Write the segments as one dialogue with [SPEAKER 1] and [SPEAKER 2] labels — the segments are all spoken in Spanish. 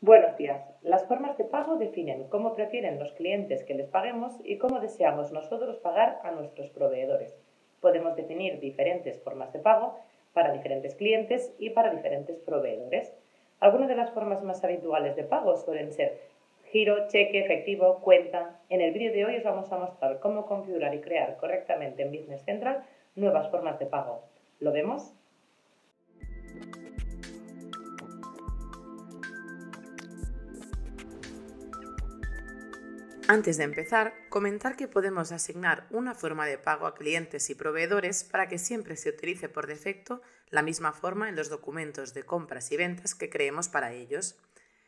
[SPEAKER 1] Buenos días. Las formas de pago definen cómo prefieren los clientes que les paguemos y cómo deseamos nosotros pagar a nuestros proveedores. Podemos definir diferentes formas de pago para diferentes clientes y para diferentes proveedores. Algunas de las formas más habituales de pago suelen ser giro, cheque, efectivo, cuenta. En el vídeo de hoy os vamos a mostrar cómo configurar y crear correctamente en Business Central nuevas formas de pago. ¿Lo vemos? Antes de empezar, comentar que podemos asignar una forma de pago a clientes y proveedores para que siempre se utilice por defecto la misma forma en los documentos de compras y ventas que creemos para ellos.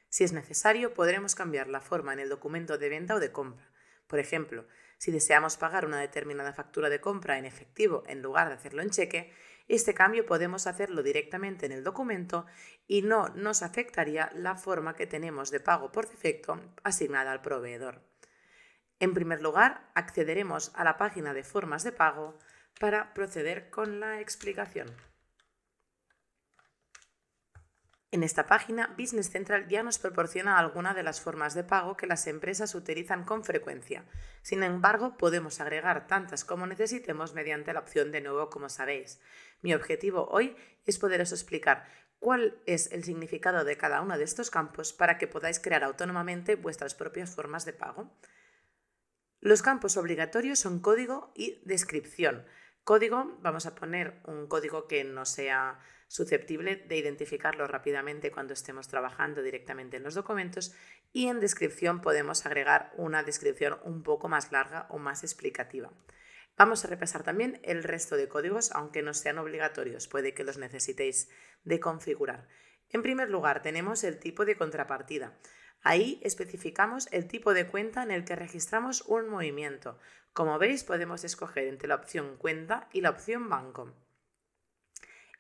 [SPEAKER 1] Si es necesario, podremos cambiar la forma en el documento de venta o de compra. Por ejemplo, si deseamos pagar una determinada factura de compra en efectivo en lugar de hacerlo en cheque, este cambio podemos hacerlo directamente en el documento y no nos afectaría la forma que tenemos de pago por defecto asignada al proveedor. En primer lugar, accederemos a la página de formas de pago para proceder con la explicación. En esta página, Business Central ya nos proporciona alguna de las formas de pago que las empresas utilizan con frecuencia. Sin embargo, podemos agregar tantas como necesitemos mediante la opción de nuevo, como sabéis. Mi objetivo hoy es poderos explicar cuál es el significado de cada uno de estos campos para que podáis crear autónomamente vuestras propias formas de pago. Los campos obligatorios son código y descripción. Código, vamos a poner un código que no sea susceptible de identificarlo rápidamente cuando estemos trabajando directamente en los documentos y en descripción podemos agregar una descripción un poco más larga o más explicativa. Vamos a repasar también el resto de códigos, aunque no sean obligatorios, puede que los necesitéis de configurar. En primer lugar, tenemos el tipo de contrapartida. Ahí especificamos el tipo de cuenta en el que registramos un movimiento. Como veis, podemos escoger entre la opción cuenta y la opción banco.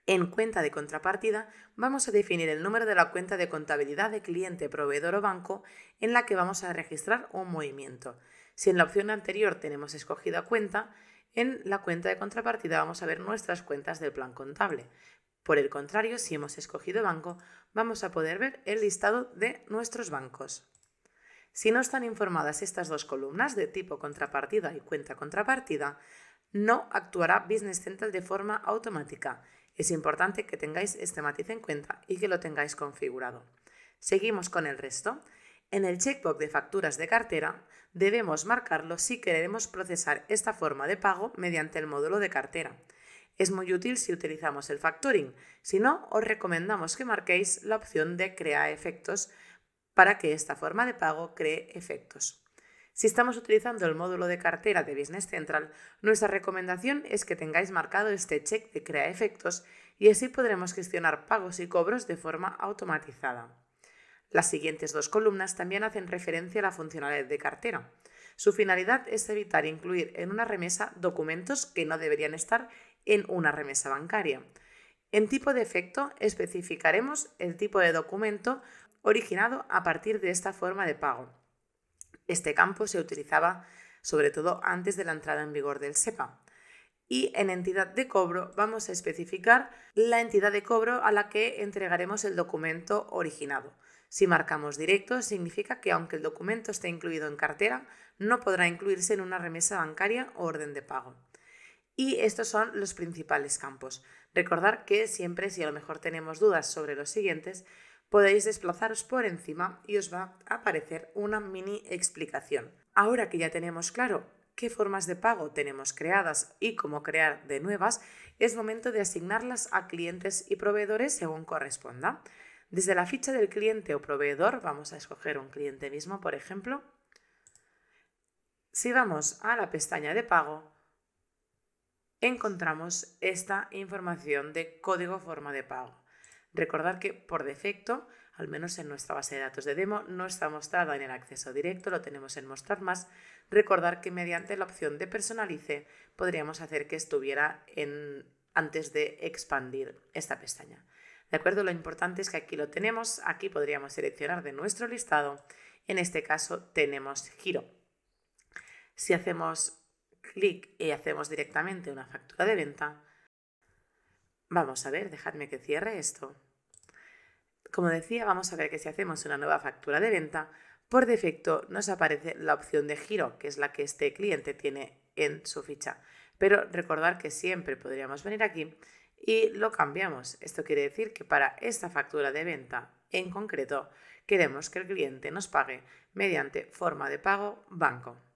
[SPEAKER 1] En cuenta de contrapartida vamos a definir el número de la cuenta de contabilidad de cliente, proveedor o banco en la que vamos a registrar un movimiento. Si en la opción anterior tenemos escogida cuenta, en la cuenta de contrapartida vamos a ver nuestras cuentas del plan contable. Por el contrario, si hemos escogido banco, vamos a poder ver el listado de nuestros bancos. Si no están informadas estas dos columnas de tipo contrapartida y cuenta contrapartida, no actuará Business Central de forma automática. Es importante que tengáis este matiz en cuenta y que lo tengáis configurado. Seguimos con el resto. En el checkbox de facturas de cartera debemos marcarlo si queremos procesar esta forma de pago mediante el módulo de cartera. Es muy útil si utilizamos el factoring, si no, os recomendamos que marquéis la opción de crear efectos para que esta forma de pago cree efectos. Si estamos utilizando el módulo de cartera de Business Central, nuestra recomendación es que tengáis marcado este check de crea efectos y así podremos gestionar pagos y cobros de forma automatizada. Las siguientes dos columnas también hacen referencia a la funcionalidad de cartera. Su finalidad es evitar incluir en una remesa documentos que no deberían estar en una remesa bancaria. En tipo de efecto especificaremos el tipo de documento originado a partir de esta forma de pago. Este campo se utilizaba sobre todo antes de la entrada en vigor del SEPA. Y en entidad de cobro vamos a especificar la entidad de cobro a la que entregaremos el documento originado. Si marcamos directo, significa que aunque el documento esté incluido en cartera, no podrá incluirse en una remesa bancaria o orden de pago. Y estos son los principales campos. Recordar que siempre, si a lo mejor tenemos dudas sobre los siguientes, podéis desplazaros por encima y os va a aparecer una mini explicación. Ahora que ya tenemos claro qué formas de pago tenemos creadas y cómo crear de nuevas, es momento de asignarlas a clientes y proveedores según corresponda. Desde la ficha del cliente o proveedor, vamos a escoger un cliente mismo, por ejemplo. Si vamos a la pestaña de pago, encontramos esta información de código forma de pago. Recordar que por defecto, al menos en nuestra base de datos de demo, no está mostrada en el acceso directo, lo tenemos en mostrar más. Recordar que mediante la opción de personalice podríamos hacer que estuviera en, antes de expandir esta pestaña. ¿De acuerdo? Lo importante es que aquí lo tenemos, aquí podríamos seleccionar de nuestro listado, en este caso tenemos giro. Si hacemos clic y hacemos directamente una factura de venta, vamos a ver, dejadme que cierre esto. Como decía, vamos a ver que si hacemos una nueva factura de venta, por defecto nos aparece la opción de giro, que es la que este cliente tiene en su ficha. Pero recordar que siempre podríamos venir aquí y lo cambiamos. Esto quiere decir que para esta factura de venta en concreto, queremos que el cliente nos pague mediante forma de pago banco.